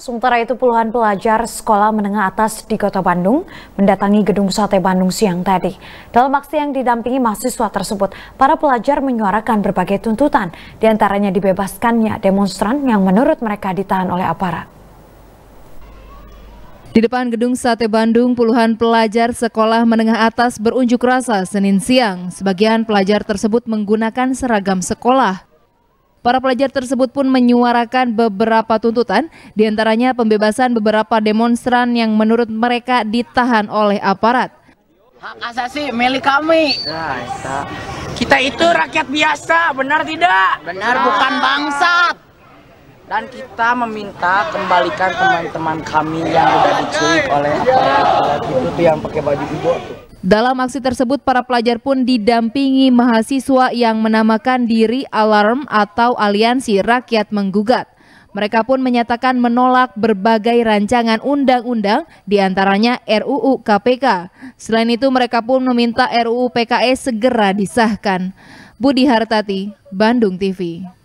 Sementara itu puluhan pelajar sekolah menengah atas di kota Bandung mendatangi gedung sate Bandung siang tadi. Dalam aksi yang didampingi mahasiswa tersebut, para pelajar menyuarakan berbagai tuntutan, diantaranya dibebaskannya demonstran yang menurut mereka ditahan oleh aparat. Di depan gedung sate Bandung, puluhan pelajar sekolah menengah atas berunjuk rasa Senin siang. Sebagian pelajar tersebut menggunakan seragam sekolah. Para pelajar tersebut pun menyuarakan beberapa tuntutan, diantaranya pembebasan beberapa demonstran yang menurut mereka ditahan oleh aparat. Hak asasi milik kami. Kita itu rakyat biasa, benar tidak? Benar, bukan bangsat. Dan kita meminta kembalikan teman-teman kami yang sudah diculik oleh aparat itu tuh yang pakai baju hijau tuh. Dalam aksi tersebut, para pelajar pun didampingi mahasiswa yang menamakan diri Alarm atau Aliansi Rakyat Menggugat. Mereka pun menyatakan menolak berbagai rancangan undang-undang, diantaranya RUU KPK. Selain itu, mereka pun meminta RUU PKS e segera disahkan. Budi Hartati, Bandung TV.